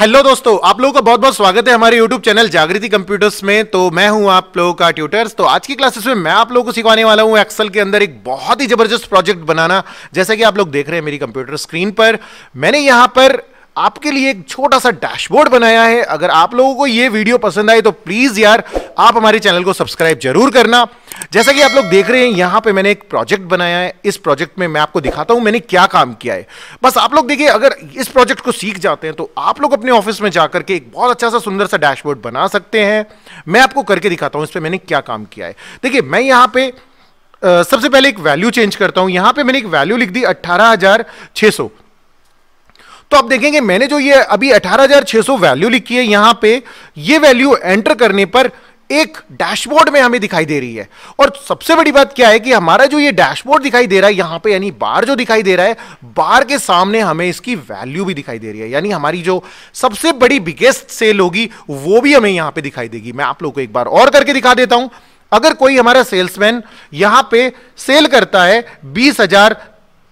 hello दोस्तों आप लोगों का बहुत बहुत स्वागत है हमारे यूट्यूब चैनल जागृति कंप्यूटर्स में तो मैं हूं आप लोगों का ट्यूटर्स तो आज की क्लासेस में मैं आप लोगों को सिखाने वाला हूं एक्सेल के अंदर एक बहुत ही जबरदस्त प्रोजेक्ट बनाना जैसा कि आप लोग देख रहे हैं मेरी कंप्यूटर स्क्रीन पर मैंने यहां पर आपके लिए एक छोटा सा डैशबोर्ड बनाया है अगर आप लोगों को ये वीडियो पसंद आए तो प्लीज यार आप हमारे चैनल को सब्सक्राइब जरूर करना जैसा कि आप लोग देख रहे हैं यहां पे मैंने एक प्रोजेक्ट बनाया है इस प्रोजेक्ट में मैं आपको दिखाता हूं मैंने क्या काम किया है बस आप लोग देखिए अगर इस प्रोजेक्ट को सीख जाते हैं तो आप लोग अपने ऑफिस में जाकर के एक बहुत अच्छा सा सुंदर सा डैशबोर्ड बना सकते हैं मैं आपको करके दिखाता हूं इस पर मैंने क्या काम किया है देखिए मैं यहां पर सबसे पहले एक वैल्यू चेंज करता हूं यहां पर मैंने एक वैल्यू लिख दी अट्ठारह तो आप देखेंगे मैंने जो ये अभी 18,600 वैल्यू लिखी है यहां पे ये वैल्यू एंटर करने पर एक डैशबोर्ड में हमें दिखाई दे रही है और सबसे बड़ी बात क्या है कि हमारा जो ये डैशबोर्ड दिखाई दे रहा है यहां पे यानी बार जो दिखाई दे रहा है बार के सामने हमें इसकी वैल्यू भी दिखाई दे रही है यानी हमारी जो सबसे बड़ी बिगेस्ट सेल होगी वो भी हमें यहां पे दिखाई देगी मैं आप लोग को एक बार और करके दिखा देता हूं अगर कोई हमारा सेल्समैन यहां पे सेल करता है बीस हजार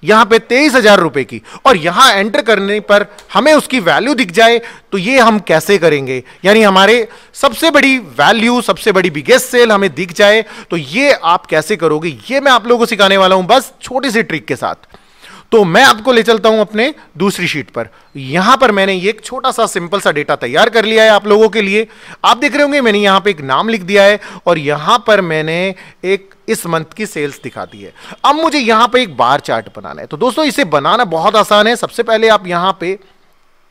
यहां पे तेईस हजार रुपए की और यहां एंटर करने पर हमें उसकी वैल्यू दिख जाए तो ये हम कैसे करेंगे यानी हमारे सबसे बड़ी वैल्यू सबसे बड़ी बिगेस्ट सेल हमें दिख जाए तो ये आप कैसे करोगे ये मैं आप लोगों को सिखाने वाला हूं बस छोटी सी ट्रिक के साथ तो मैं आपको ले चलता हूं अपने दूसरी शीट पर यहां पर मैंने ये एक छोटा सा सिंपल सा डेटा तैयार कर लिया है आप लोगों के लिए आप देख रहे होंगे मैंने यहां पे एक नाम लिख दिया है और यहां पर मैंने एक इस मंथ की सेल्स दिखाती है अब मुझे यहां पे एक बार चार्ट बनाना है तो दोस्तों इसे बनाना बहुत आसान है सबसे पहले आप यहां पे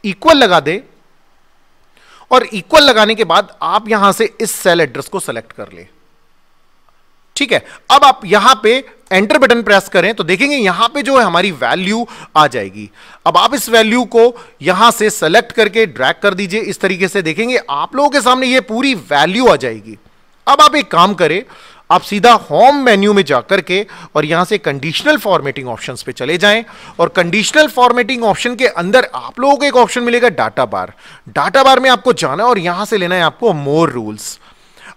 इक्वल लगा दें और इक्वल लगाने के बाद आप यहां से इस सेल एड्रेस को सेलेक्ट कर ले ठीक है अब आप यहां पे एंटर बटन प्रेस करें तो देखेंगे यहां पे जो है हमारी वैल्यू आ जाएगी अब आप इस वैल्यू को यहां से सेलेक्ट करके ड्रैग कर दीजिए इस तरीके से देखेंगे आप लोगों के सामने ये पूरी वैल्यू आ जाएगी अब आप एक काम करें आप सीधा होम मेन्यू में जाकर के और यहां से कंडीशनल फॉर्मेटिंग ऑप्शंस पे चले जाएं और कंडीशनल फॉर्मेटिंग ऑप्शन के अंदर आप लोगों को एक ऑप्शन मिलेगा डाटा बार डाटा बार में आपको जाना है और यहां से लेना है आपको मोर रूल्स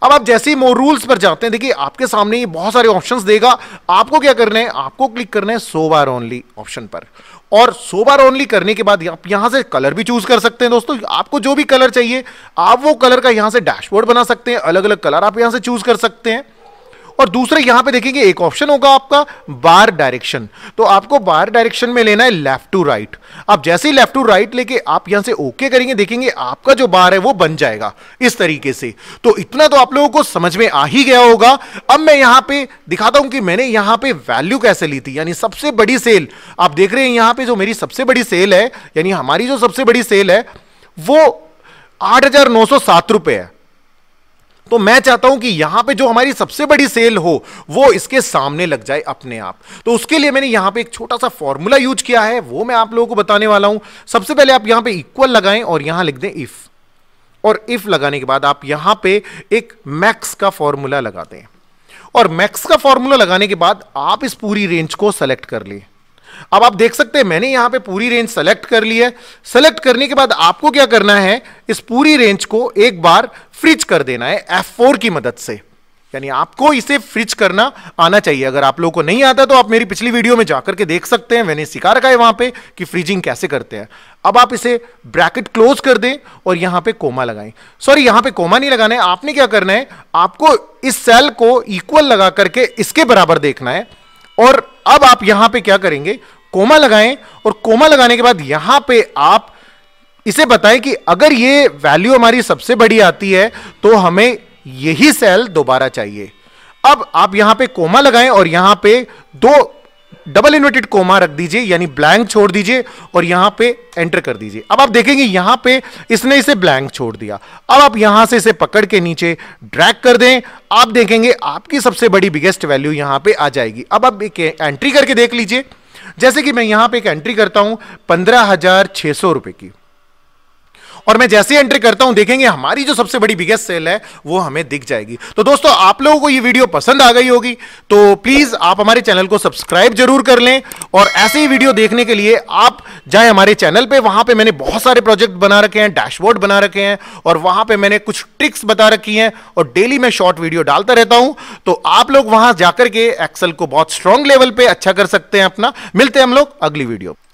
अब आप जैसे ही मोर रूल्स पर जाते हैं देखिए आपके सामने ये बहुत सारे ऑप्शंस देगा आपको क्या करना है आपको क्लिक करना है सो बार ओनली ऑप्शन पर और सो बार ओनली करने के बाद आप यहां से कलर भी चूज कर सकते हैं दोस्तों आपको जो भी कलर चाहिए आप वो कलर का यहां से डैशबोर्ड बना सकते हैं अलग अलग कलर आप यहां से चूज कर सकते हैं और दूसरे यहां पे देखेंगे एक ऑप्शन होगा आपका बार डायरेक्शन तो आपको बार डायरेक्शन में लेना है लेफ्ट टू राइट आप जैसे ही लेफ्ट टू राइट लेके आप यहां से ओके करेंगे देखेंगे आपका जो बार है वो बन जाएगा इस तरीके से तो इतना तो आप लोगों को समझ में आ ही गया होगा अब मैं यहां पर दिखाता हूं कि मैंने यहां पर वैल्यू कैसे ली थी यानी सबसे बड़ी सेल आप देख रहे हैं यहां पर जो मेरी सबसे बड़ी सेल है यानी हमारी जो सबसे बड़ी सेल है वो आठ हजार नौ सौ सात रुपए है तो मैं चाहता हूं कि यहां पे जो हमारी सबसे बड़ी सेल हो वो इसके सामने लग जाए अपने आप तो उसके लिए मैंने यहां पे एक छोटा सा फॉर्मूला यूज किया है वो मैं आप लोगों को बताने वाला हूं सबसे पहले आप यहां पे इक्वल लगाएं और यहां लिख दें इफ और इफ लगाने के बाद आप यहां पे एक मैक्स का फॉर्मूला लगा दें और मैक्स का फॉर्मूला लगाने के बाद आप इस पूरी रेंज को सेलेक्ट कर लें अब आप देख सकते हैं मैंने यहां पे पूरी रेंज सेलेक्ट कर ली है सेलेक्ट करने के बाद आपको क्या करना है इस पूरी रेंज को एक बार फ्रिज कर देना है F4 की मदद से यानी आपको इसे फ्रिज करना आना चाहिए अगर आप लोगों को नहीं आता तो आप मेरी पिछली वीडियो में जाकर के देख सकते हैं मैंने सिखा रखा है वहां पे कि फ्रिजिंग कैसे करते हैं अब आप इसे ब्रैकेट क्लोज कर दें और यहां पे कोमा लगाएं सॉरी यहां पे कोमा नहीं लगाना है आपने क्या करना है आपको इस सेल को इक्वल लगा करके इसके बराबर देखना है और अब आप यहां पे क्या करेंगे कोमा लगाएं और कोमा लगाने के बाद यहां पे आप इसे बताएं कि अगर ये वैल्यू हमारी सबसे बड़ी आती है तो हमें यही सेल दोबारा चाहिए अब आप यहां पे कोमा लगाएं और यहां पे दो डबल इन्वर्टेड कोमा रख दीजिए यानी ब्लैंक छोड़ दीजिए और यहां पे एंटर कर दीजिए अब आप देखेंगे यहां पे इसने इसे ब्लैंक छोड़ दिया अब आप यहां से इसे पकड़ के नीचे ड्रैग कर दें आप देखेंगे आपकी सबसे बड़ी बिगेस्ट वैल्यू यहां पे आ जाएगी अब आप एक एंट्री करके देख लीजिए जैसे कि मैं यहां पे एक एंट्री करता हूं पंद्रह हजार सौ रुपए की और मैं जैसे एंट्री करता हूं देखेंगे हमारी जो सबसे बड़ी बिगेस्ट सेल है वो हमें दिख जाएगी तो दोस्तों आप लोगों को ये वीडियो पसंद आ गई होगी तो प्लीज आप हमारे चैनल को सब्सक्राइब जरूर कर लें और ऐसे ही वीडियो देखने के लिए आप जाए हमारे चैनल पर वहां पर मैंने बहुत सारे प्रोजेक्ट बना रखे हैं डैशबोर्ड बना रखे हैं और वहां पर मैंने कुछ ट्रिक्स बता रखी है और डेली मैं शॉर्ट वीडियो डालता रहता हूं तो आप लोग वहां जाकर के एक्सेल को बहुत स्ट्रांग लेवल पर अच्छा कर सकते हैं अपना मिलते हैं हम लोग अगली वीडियो